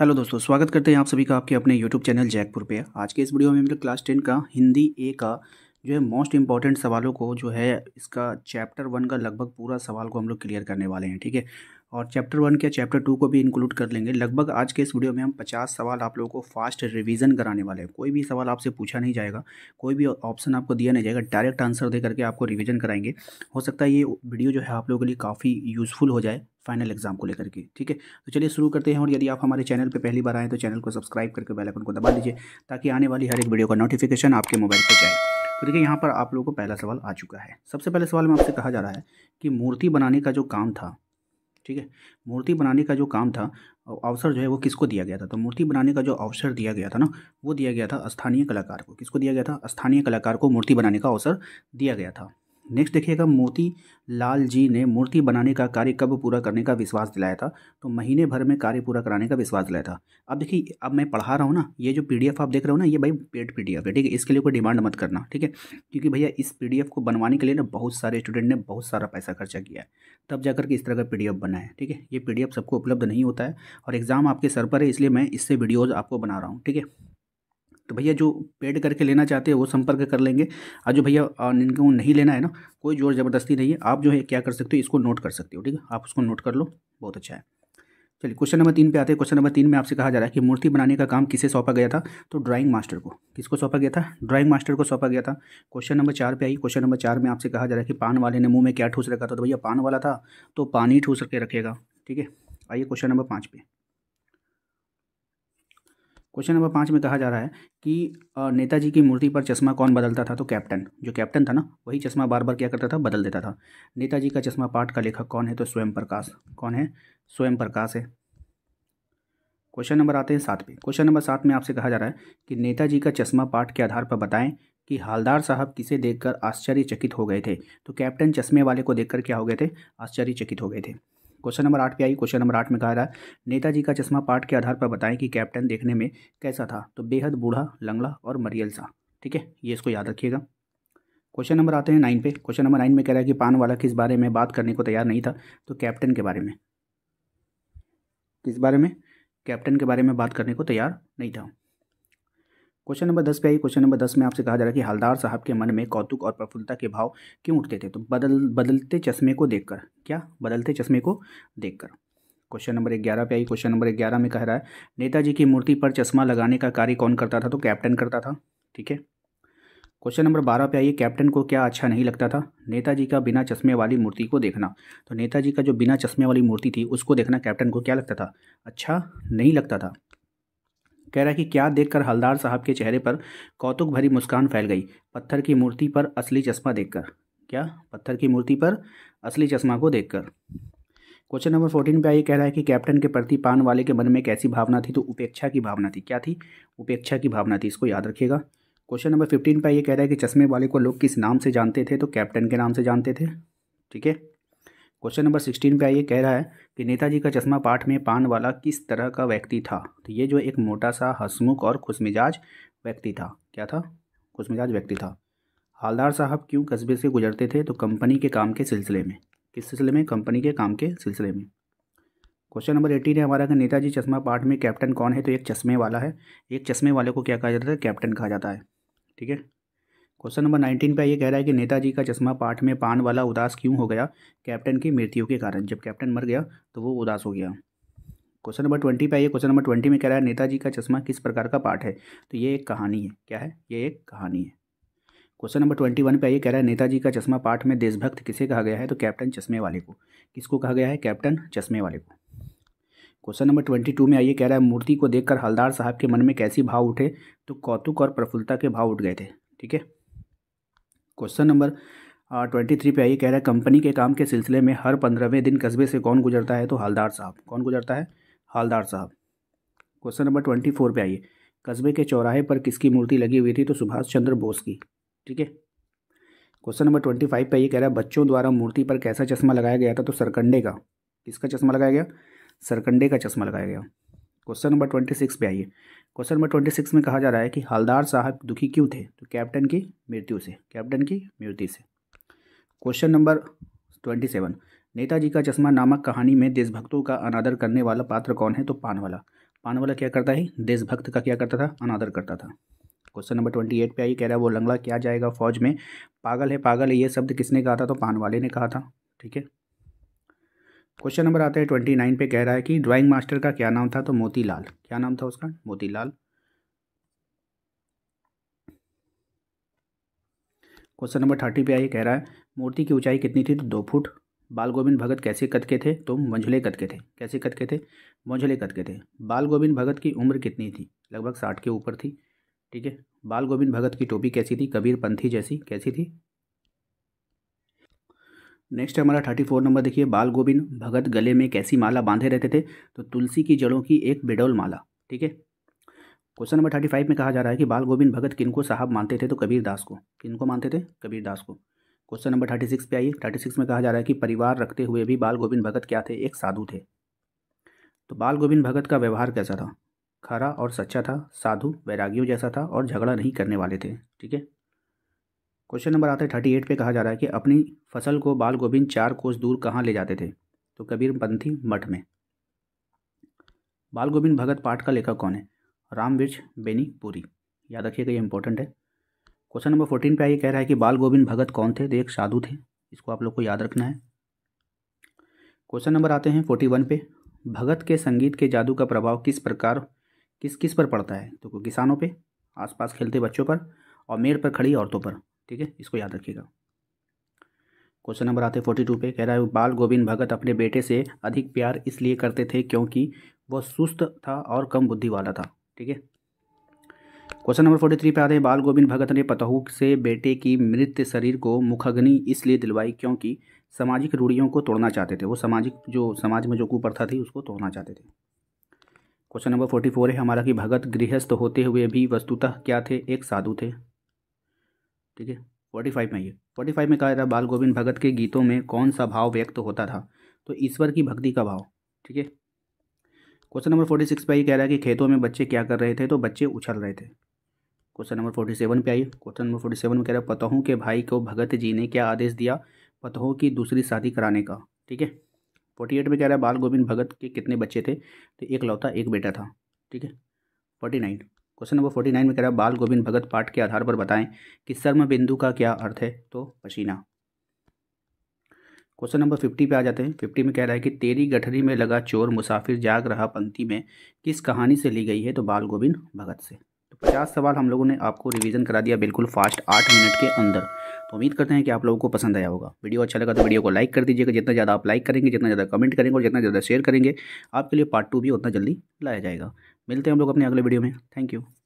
hello दोस्तों स्वागत करते हैं आप सभी का आपके अपने यूट्यूब चैनल जैकपुर पे आज के इस वीडियो में हम लोग क्लास टेन का हिंदी ए का जो है मोस्ट इंपॉर्टेंट सवालों को जो है इसका चैप्टर वन का लगभग पूरा सवाल को हम लोग क्लियर करने वाले हैं ठीक है और चैप्टर वन के चैप्टर टू को भी इंक्लूड कर लेंगे लगभग आज के इस वीडियो में हम पचास सवाल आप लोगों को फास्ट रिवीजन कराने वाले हैं कोई भी सवाल आपसे पूछा नहीं जाएगा कोई भी ऑप्शन आपको दिया नहीं जाएगा डायरेक्ट आंसर दे करके आपको रिवीजन कराएंगे हो सकता है ये वीडियो जो है आप लोगों के लिए काफ़ी यूज़फुल हो जाए फाइनल एग्जाम को लेकर के ठीक है तो चलिए शुरू करते हैं और यदि आप हमारे चैनल पर पहली बार आएँ तो चैनल को सब्सक्राइब करके बेल आइकन को दबा दीजिए ताकि आने वाली हर एक वीडियो का नोटिफिकेशन आपके मोबाइल पर जाए तो देखिए यहाँ पर आप लोगों को पहला सवाल आ चुका है सबसे पहले सवाल में आपसे कहा जा रहा है कि मूर्ति बनाने का जो काम था ठीक है मूर्ति बनाने का जो काम था अवसर जो है वो किसको दिया गया था तो मूर्ति बनाने का जो अवसर दिया गया था ना वो दिया गया था स्थानीय कलाकार को किसको दिया गया था स्थानीय कलाकार को मूर्ति बनाने का अवसर दिया गया था नेक्स्ट देखिएगा मोती लाल जी ने मूर्ति बनाने का कार्य कब पूरा करने का विश्वास दिलाया था तो महीने भर में कार्य पूरा कराने का विश्वास दिलाया था अब देखिए अब मैं पढ़ा रहा हूँ ना ये जो पीडीएफ आप देख रहे हो ना ये भाई पेड पीडीएफ है ठीक है इसके लिए कोई डिमांड मत करना ठीक है क्योंकि भैया इस पी को बनवाने के लिए ना बहुत सारे स्टूडेंट ने बहुत सारा पैसा खर्चा किया है तब जाकर के इस तरह का पी बना है ठीक है ये पी सबको उपलब्ध नहीं होता है और एग्ज़ाम आपके सर पर है इसलिए मैं इससे वीडियोज़ आपको बना रहा हूँ ठीक है तो भैया जो पेड करके लेना चाहते हैं वो संपर्क कर लेंगे आज जो भैया इनको नहीं लेना है ना कोई जोर ज़बरदस्ती नहीं है आप जो है क्या कर सकते हो इसको नोट कर सकते हो ठीक है आप उसको नोट कर लो बहुत अच्छा है चलिए क्वेश्चन नंबर तीन पे आते हैं क्वेश्चन नंबर तीन में आपसे कहा जा रहा है कि मूर्ति बनाने का काम किसे सौंपा गया था तो ड्राइंग मास्टर को किसको सौंपा गया था ड्राइंग मास्टर को सौंपा गया था क्वेश्चन नंबर चार पे आई क्वेश्चन नंबर चार में आपसे कहा जा रहा है कि पान वाले ने मुंह में क्या ठूस रखा था तो भैया पान वाला था तो पानी ठूस करके रखेगा ठीक है आइए क्वेश्चन नंबर पाँच पे क्वेश्चन नंबर पाँच में कहा जा रहा है कि नेताजी की मूर्ति पर चश्मा कौन बदलता था तो कैप्टन जो कैप्टन था ना वही चश्मा बार बार क्या करता था बदल देता था नेताजी का चश्मा पाठ का लेखक कौन है तो स्वयं प्रकाश कौन है स्वयं प्रकाश है क्वेश्चन नंबर आते हैं सात पे क्वेश्चन नंबर सात में आपसे कहा जा रहा है कि नेताजी का चश्मा पाठ के आधार पर बताएं कि हालदार साहब किसे देखकर आश्चर्यचकित हो गए थे तो कैप्टन चश्मे वाले को देखकर क्या हो गए थे आश्चर्यचकित हो गए थे क्वेश्चन नंबर आठ पे आई क्वेश्चन नंबर आठ में कहा रहा है नेताजी का चश्मा पाठ के आधार पर बताएं कि कैप्टन देखने में कैसा था तो बेहद बूढ़ा लंगड़ा और मरियल सा ठीक है ये इसको याद रखिएगा क्वेश्चन नंबर आते हैं नाइन पे क्वेश्चन नंबर नाइन में कह रहा है कि पान वाला किस बारे में बात करने को तैयार नहीं था तो कैप्टन के बारे में किस बारे में कैप्टन के बारे में बात करने को तैयार नहीं था क्वेश्चन नंबर दस पे आइए क्वेश्चन नंबर दस में आपसे कहा जा रहा है कि हलदार साहब के मन में कौतुक और प्रफुल्लता के भाव क्यों उठते थे तो बदल बदलते चश्मे को देखकर क्या बदलते चश्मे को देखकर क्वेश्चन नंबर ग्यारह पे आई क्वेश्चन नंबर ग्यारह में कह रहा है नेताजी की मूर्ति पर चश्मा लगाने का कार्य कौन करता था तो कैप्टन करता था ठीक है क्वेश्चन नंबर बारह पे आइए कैप्टन को क्या अच्छा नहीं लगता था नेताजी का बिना चश्मे वाली मूर्ति को देखना तो नेताजी का जो बिना चश्मे वाली मूर्ति थी उसको देखना कैप्टन को क्या लगता था अच्छा नहीं लगता था कह रहा है कि क्या देखकर हलदार साहब के चेहरे पर कौतुक भरी मुस्कान फैल गई पत्थर की मूर्ति पर असली चश्मा देखकर क्या पत्थर की मूर्ति पर असली चश्मा को देखकर क्वेश्चन नंबर फोर्टीन पे आइए कह रहा है कि कैप्टन के प्रति पान वाले के मन में कैसी भावना थी तो उपेक्षा की भावना थी क्या थी उपेक्षा की भावना थी इसको याद रखिएगा क्वेश्चन नंबर फिफ्टीन पे आइए कह रहा है कि चश्मे वाले को लोग किस नाम से जानते थे तो कैप्टन के नाम से जानते थे ठीक है क्वेश्चन नंबर सिक्सटीन पे आइए कह रहा है कि नेताजी का चश्मा पाठ में पान वाला किस तरह का व्यक्ति था तो ये जो एक मोटा सा हसमुख और खुशमिजाज व्यक्ति था क्या था खुशमिजाज व्यक्ति था हालदार साहब क्यों कस्बे से गुजरते थे तो कंपनी के काम के सिलसिले में किस सिलसिले में कंपनी के काम के सिलसिले में क्वेश्चन नंबर एटीन है हमारा नेताजी चश्मा पाठ में कैप्टन कौन है तो एक चश्मे वाला है एक चश्मे वाले को क्या कहा जाता है कैप्टन कहा जाता है ठीक है क्वेश्चन नंबर नाइनटीन पे ये कह रहा है कि नेताजी का चश्मा पाठ में पान वाला उदास क्यों हो गया कैप्टन की मृत्यु के कारण जब कैप्टन मर गया तो वो उदास हो गया क्वेश्चन नंबर ट्वेंटी पे आइए क्वेश्चन नंबर ट्वेंटी में कह रहा है नेताजी का चश्मा किस प्रकार का पाठ है तो ये एक कहानी है क्या है ये एक कहानी है क्वेश्चन नंबर ट्वेंटी वन पे आइए कह रहा है नेताजी का चश्मा पाठ में देशभक्त किसे कहा गया है तो कैप्टन चश्मे वाले को किसको कहा गया है कैप्टन चश्मे वाले को क्वेश्चन नंबर ट्वेंटी टू में आइए कह रहा है मूर्ति को देखकर हलदार साहब के मन में कैसी भाव उठे तो कौतुक और प्रफुल्लता के भाव उठ गए थे ठीक है क्वेश्चन नंबर ट्वेंटी थ्री पे आइए कह रहा है कंपनी के काम के सिलसिले में हर पंद्रहवें दिन कस्बे से कौन गुजरता है तो हालदार साहब कौन गुजरता है हालदार साहब क्वेश्चन नंबर ट्वेंटी फोर पे आइए कस्बे के चौराहे पर किसकी मूर्ति लगी हुई थी तो सुभाष चंद्र बोस की ठीक है क्वेश्चन नंबर ट्वेंटी फाइव पे ये कह रहा है बच्चों द्वारा मूर्ति पर कैसा चश्मा लगाया गया था तो सरकंडे का किसका चश्मा लगाया गया सरकंडे का चश्मा लगाया गया क्वेश्चन नंबर ट्वेंटी सिक्स पे आइए क्वेश्चन नंबर ट्वेंटी सिक्स में कहा जा रहा है कि हलदार साहब दुखी क्यों थे तो कैप्टन की मृत्यु से कैप्टन की मृत्यु से question number twenty seven Netaji का चश्मा नामक कहानी में देशभक्तों का अनादर करने वाला पात्र कौन है तो पानवाला पानवाला क्या करता है देशभक्त का क्या करता था अनादर करता था क्वेश्चन नंबर ट्वेंटी एट पर आइए कह रहा है वो लंगड़ा क्या जाएगा फौज में पागल है पागल है ये शब्द किसने कहा था तो पानवाले ने कहा था ठीक है क्वेश्चन नंबर आता है ट्वेंटी नाइन पे कह रहा है कि ड्राइंग मास्टर का क्या नाम था तो मोतीलाल क्या नाम था उसका मोतीलाल क्वेश्चन नंबर थर्टी पे आइए कह रहा है मूर्ति की ऊंचाई कितनी थी तो दो फुट बाल गोविंद भगत कैसे कद के थे तो मंझले कद के थे कैसे कद के थे मंझले कद के थे बाल गोविंद भगत की उम्र कितनी थी लगभग साठ के ऊपर थी ठीक है बाल गोविंद भगत की टोपी कैसी थी कबीर पंथी जैसी कैसी थी नेक्स्ट है हमारा थर्टी फोर नंबर देखिए बाल गोविंद भगत गले में कैसी माला बांधे रहते थे तो तुलसी की जड़ों की एक बिडौल माला ठीक है क्वेश्चन नंबर थर्टी फाइव में कहा जा रहा है कि बाल गोविंद भगत किनको साहब मानते थे तो कबीर दास को किनको मानते थे कबीर दास को क्वेश्चन नंबर थर्टी सिक्स पे आइए थर्टी सिक्स में कहा जा रहा है कि परिवार रखते हुए भी बाल गोविंद भगत क्या थे एक साधु थे तो बाल गोविंद भगत का व्यवहार कैसा था खरा और सच्चा था साधु वैरागियों जैसा था और झगड़ा नहीं करने वाले थे ठीक है क्वेश्चन नंबर आता है थर्टी एट पर कहा जा रहा है कि अपनी फसल को बाल गोविंद चार कोस दूर कहाँ ले जाते थे तो कबीर पंथी मठ में बाल गोविंद भगत पाठ का लेखक कौन है रामविर्च बेनी पुरी याद रखिएगा ये इंपॉर्टेंट है क्वेश्चन नंबर फोर्टीन पे आइए कह रहा है कि बाल गोविंद भगत कौन थे तो एक साधु थे इसको आप लोग को याद रखना है क्वेश्चन नंबर आते हैं फोर्टी वन पे भगत के संगीत के जादू का प्रभाव किस प्रकार किस किस पर पड़ता है तो किसानों पे आसपास खेलते बच्चों पर और मेड़ पर खड़ी औरतों पर ठीक है इसको याद रखिएगा क्वेश्चन नंबर आते फोर्टी टू पे कह रहा है बाल गोविंद भगत अपने बेटे से अधिक प्यार इसलिए करते थे क्योंकि वह सुस्त था और कम बुद्धि वाला था ठीक है क्वेश्चन नंबर फोर्टी थ्री पे आते हैं बाल गोविंद भगत ने पतहू से बेटे की मृत शरीर को मुखग्नि इसलिए दिलवाई क्योंकि सामाजिक रूढ़ियों को तोड़ना चाहते थे वो सामाजिक जो समाज में जो कुप्रथा थी उसको तोड़ना चाहते थे क्वेश्चन नंबर फोर्टी फोर है हमारा कि भगत गृहस्थ होते हुए भी वस्तुतः क्या थे एक साधु थे ठीक है फोर्टी फाइव में ये फोर्टी फाइव में कहा था बाल गोविंद भगत के गीतों में कौन सा भाव व्यक्त होता था तो ईश्वर की भक्ति का भाव ठीक है क्वेश्चन नंबर फोर्टी सिक्स पर ये कह रहा है कि खेतों में बच्चे क्या कर रहे थे तो बच्चे उछल रहे थे क्वेश्चन नंबर फोर्टी सेवन पे आइए क्वेश्चन नंबर फोर्टी सेवन में कह रहा है पतहों के भाई को भगत जी ने क्या आदेश दिया पतहों की दूसरी शादी कराने का ठीक है फोर्टी एट में कह रहा है बाल गोविंद भगत के कितने बच्चे थे तो एक लौता एक बेटा था ठीक है forty nine question number forty nine में कह रहा है बाल गोविंद भगत पाठ के आधार पर बताएं कि शर्म बिंदु का क्या अर्थ है तो पसीना क्वेश्चन नंबर फिफ्टी पे आ जाते हैं फिफ्टी में कह रहा है कि तेरी गठरी में लगा चोर मुसाफिर जाग रहा पंक्ति में किस कहानी से ली गई है तो बाल गोविंद भगत से तो पचास सवाल हम लोगों ने आपको रिवीजन करा दिया बिल्कुल फास्ट आठ मिनट के अंदर तो उम्मीद करते हैं कि आप लोगों को पसंद आया होगा वीडियो अच्छा लगा तो वीडियो को लाइक कर दीजिएगा जितना ज़्यादा आप लाइक करेंगे जितना ज़्यादा कमेंट करेंगे और जितना ज़्यादा शेयर करेंगे आपके लिए पार्ट टू भी उतना जल्दी लाया जाएगा मिलते हैं हम लोग अपने अगले वीडियो में थैंक यू